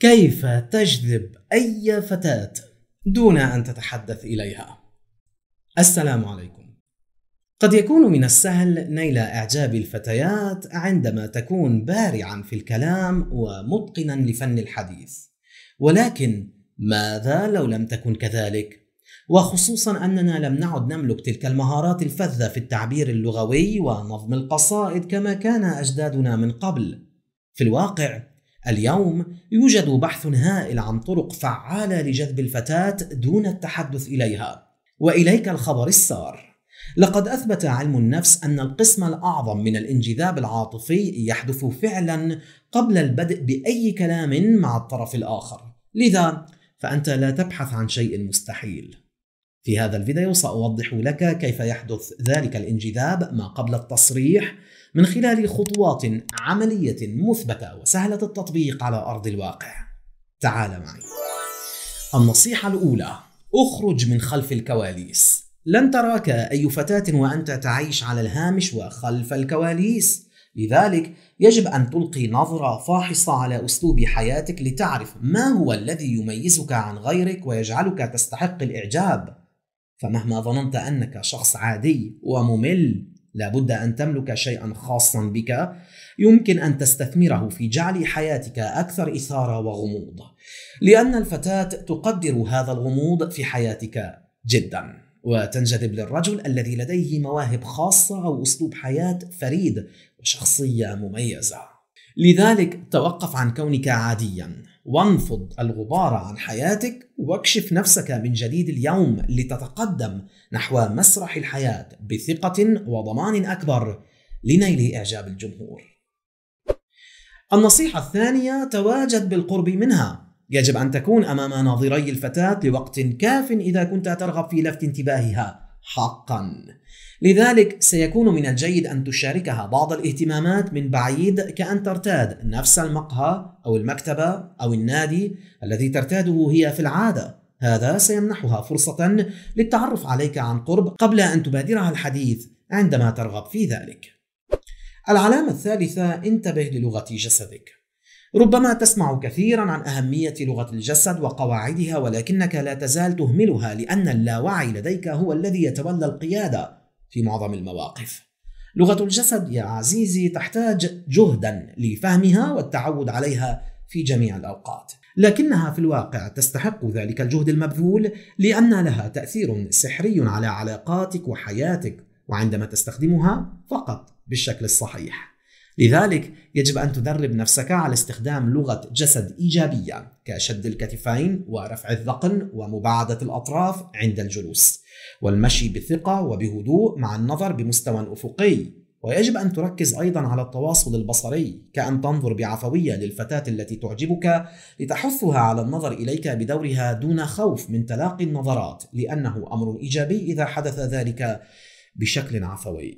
كيف تجذب أي فتاة دون أن تتحدث إليها؟ السلام عليكم. قد يكون من السهل نيل إعجاب الفتيات عندما تكون بارعا في الكلام ومتقنا لفن الحديث، ولكن ماذا لو لم تكن كذلك؟ وخصوصا أننا لم نعد نملك تلك المهارات الفذة في التعبير اللغوي ونظم القصائد كما كان أجدادنا من قبل. في الواقع اليوم يوجد بحث هائل عن طرق فعالة لجذب الفتاة دون التحدث إليها وإليك الخبر السار لقد أثبت علم النفس أن القسم الأعظم من الانجذاب العاطفي يحدث فعلا قبل البدء بأي كلام مع الطرف الآخر لذا فأنت لا تبحث عن شيء مستحيل في هذا الفيديو سأوضح لك كيف يحدث ذلك الانجذاب ما قبل التصريح من خلال خطوات عملية مثبتة وسهلة التطبيق على أرض الواقع تعال معي النصيحة الأولى اخرج من خلف الكواليس لن تراك أي فتاة وأنت تعيش على الهامش وخلف الكواليس لذلك يجب أن تلقي نظرة فاحصة على أسلوب حياتك لتعرف ما هو الذي يميزك عن غيرك ويجعلك تستحق الإعجاب فمهما ظننت انك شخص عادي وممل لابد ان تملك شيئا خاصا بك يمكن ان تستثمره في جعل حياتك اكثر اثاره وغموض لان الفتاه تقدر هذا الغموض في حياتك جدا وتنجذب للرجل الذي لديه مواهب خاصه او اسلوب حياه فريد وشخصيه مميزه لذلك توقف عن كونك عاديا وانفض الغبار عن حياتك واكشف نفسك من جديد اليوم لتتقدم نحو مسرح الحياة بثقة وضمان أكبر لنيل إعجاب الجمهور. النصيحة الثانية تواجد بالقرب منها. يجب أن تكون أمام ناظري الفتاة لوقت كاف إذا كنت ترغب في لفت انتباهها حقا لذلك سيكون من الجيد أن تشاركها بعض الاهتمامات من بعيد كأن ترتاد نفس المقهى أو المكتبة أو النادي الذي ترتاده هي في العادة هذا سيمنحها فرصة للتعرف عليك عن قرب قبل أن تبادرها الحديث عندما ترغب في ذلك العلامة الثالثة انتبه للغة جسدك ربما تسمع كثيرا عن أهمية لغة الجسد وقواعدها ولكنك لا تزال تهملها لأن اللاوعي لديك هو الذي يتولى القيادة في معظم المواقف. لغة الجسد يا عزيزي تحتاج جهدا لفهمها والتعود عليها في جميع الأوقات. لكنها في الواقع تستحق ذلك الجهد المبذول لأن لها تأثير سحري على علاقاتك وحياتك وعندما تستخدمها فقط بالشكل الصحيح. لذلك يجب أن تدرب نفسك على استخدام لغة جسد إيجابية كشد الكتفين ورفع الذقن ومباعدة الأطراف عند الجلوس والمشي بثقة وبهدوء مع النظر بمستوى أفقي ويجب أن تركز أيضا على التواصل البصري كأن تنظر بعفوية للفتاة التي تعجبك لتحثها على النظر إليك بدورها دون خوف من تلاقي النظرات لأنه أمر إيجابي إذا حدث ذلك بشكل عفوي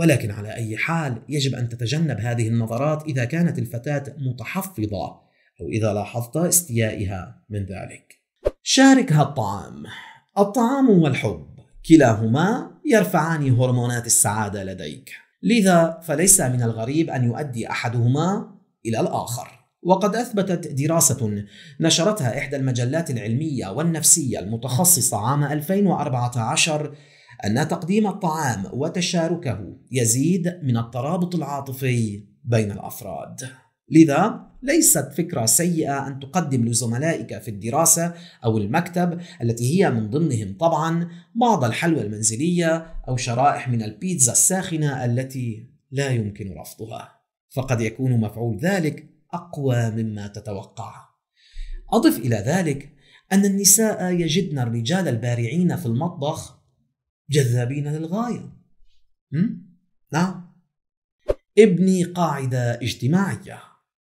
ولكن على أي حال يجب أن تتجنب هذه النظرات إذا كانت الفتاة متحفظة أو إذا لاحظت استيائها من ذلك شاركها الطعام الطعام والحب كلاهما يرفعان هرمونات السعادة لديك لذا فليس من الغريب أن يؤدي أحدهما إلى الآخر وقد أثبتت دراسة نشرتها إحدى المجلات العلمية والنفسية المتخصصة عام 2014 أن تقديم الطعام وتشاركه يزيد من الترابط العاطفي بين الأفراد. لذا ليست فكرة سيئة أن تقدم لزملائك في الدراسة أو المكتب التي هي من ضمنهم طبعا بعض الحلوى المنزلية أو شرائح من البيتزا الساخنة التي لا يمكن رفضها، فقد يكون مفعول ذلك أقوى مما تتوقع. أضف إلى ذلك أن النساء يجدن الرجال البارعين في المطبخ جذابين للغاية نعم ابني قاعدة اجتماعية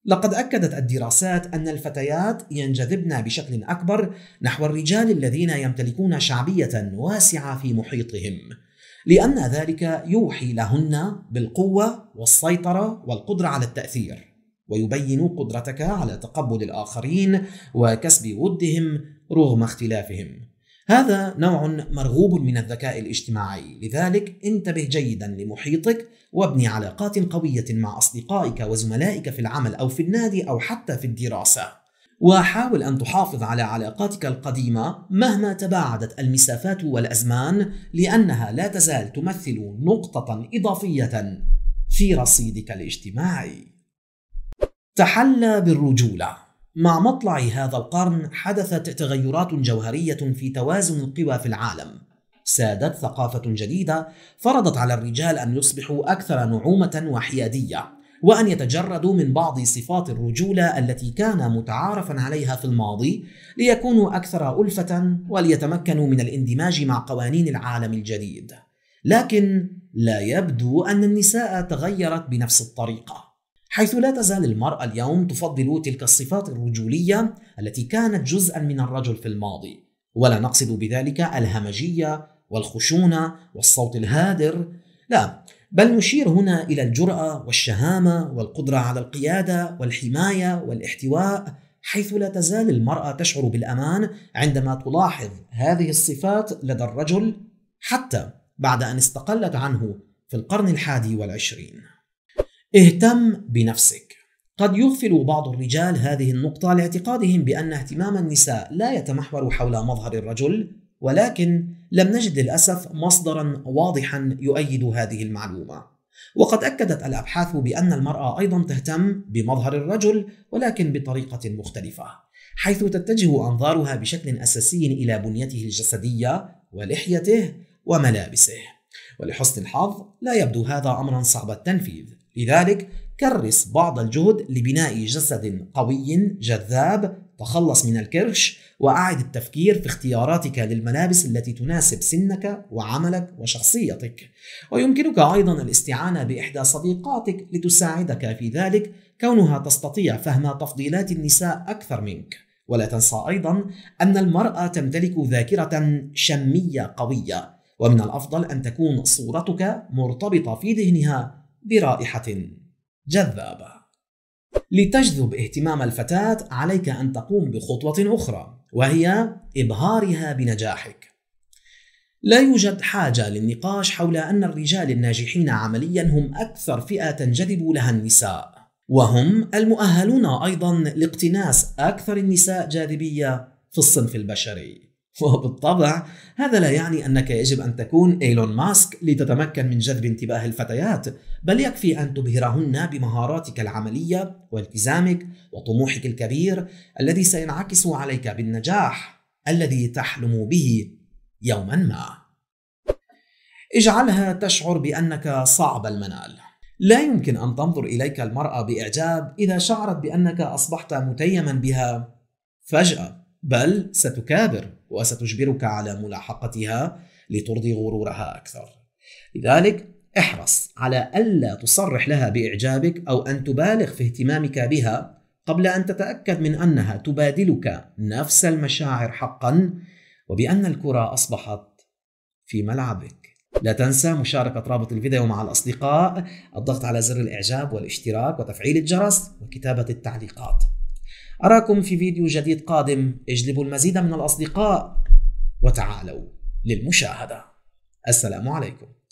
لقد أكدت الدراسات أن الفتيات ينجذبن بشكل أكبر نحو الرجال الذين يمتلكون شعبية واسعة في محيطهم لأن ذلك يوحي لهن بالقوة والسيطرة والقدرة على التأثير ويبين قدرتك على تقبل الآخرين وكسب ودهم رغم اختلافهم هذا نوع مرغوب من الذكاء الاجتماعي لذلك انتبه جيدا لمحيطك وابني علاقات قوية مع أصدقائك وزملائك في العمل أو في النادي أو حتى في الدراسة وحاول أن تحافظ على علاقاتك القديمة مهما تباعدت المسافات والأزمان لأنها لا تزال تمثل نقطة إضافية في رصيدك الاجتماعي تحلى بالرجوله مع مطلع هذا القرن حدثت تغيرات جوهرية في توازن القوى في العالم. سادت ثقافة جديدة فرضت على الرجال أن يصبحوا أكثر نعومة وحيادية، وأن يتجردوا من بعض صفات الرجولة التي كان متعارفا عليها في الماضي ليكونوا أكثر ألفة وليتمكنوا من الاندماج مع قوانين العالم الجديد. لكن لا يبدو أن النساء تغيرت بنفس الطريقة. حيث لا تزال المرأة اليوم تفضل تلك الصفات الرجولية التي كانت جزءا من الرجل في الماضي ولا نقصد بذلك الهمجية والخشونة والصوت الهادر لا بل نشير هنا إلى الجرأة والشهامة والقدرة على القيادة والحماية والاحتواء حيث لا تزال المرأة تشعر بالأمان عندما تلاحظ هذه الصفات لدى الرجل حتى بعد أن استقلت عنه في القرن الحادي والعشرين اهتم بنفسك قد يغفل بعض الرجال هذه النقطة لاعتقادهم بأن اهتمام النساء لا يتمحور حول مظهر الرجل ولكن لم نجد للأسف مصدرا واضحا يؤيد هذه المعلومة وقد أكدت الأبحاث بأن المرأة أيضا تهتم بمظهر الرجل ولكن بطريقة مختلفة حيث تتجه أنظارها بشكل أساسي إلى بنيته الجسدية ولحيته وملابسه ولحسن الحظ لا يبدو هذا أمرا صعب التنفيذ لذلك كرس بعض الجهد لبناء جسد قوي جذاب تخلص من الكرش وأعد التفكير في اختياراتك للملابس التي تناسب سنك وعملك وشخصيتك ويمكنك أيضا الاستعانة بإحدى صديقاتك لتساعدك في ذلك كونها تستطيع فهم تفضيلات النساء أكثر منك ولا تنسى أيضا أن المرأة تمتلك ذاكرة شمية قوية ومن الأفضل أن تكون صورتك مرتبطة في ذهنها برائحة جذابة. لتجذب اهتمام الفتاة عليك أن تقوم بخطوة أخرى وهي إبهارها بنجاحك. لا يوجد حاجة للنقاش حول أن الرجال الناجحين عمليا هم أكثر فئة تنجذب لها النساء، وهم المؤهلون أيضا لاقتناس أكثر النساء جاذبية في الصنف البشري. وبالطبع هذا لا يعني انك يجب ان تكون ايلون ماسك لتتمكن من جذب انتباه الفتيات، بل يكفي ان تبهرهن بمهاراتك العمليه والتزامك وطموحك الكبير الذي سينعكس عليك بالنجاح الذي تحلم به يوما ما. اجعلها تشعر بانك صعب المنال. لا يمكن ان تنظر اليك المراه باعجاب اذا شعرت بانك اصبحت متيما بها فجاه، بل ستكابر. وستجبرك على ملاحقتها لترضي غرورها أكثر لذلك احرص على ألا تصرح لها بإعجابك أو أن تبالغ في اهتمامك بها قبل أن تتأكد من أنها تبادلك نفس المشاعر حقا وبأن الكرة أصبحت في ملعبك لا تنسى مشاركة رابط الفيديو مع الأصدقاء الضغط على زر الإعجاب والاشتراك وتفعيل الجرس وكتابة التعليقات أراكم في فيديو جديد قادم اجلبوا المزيد من الأصدقاء وتعالوا للمشاهدة السلام عليكم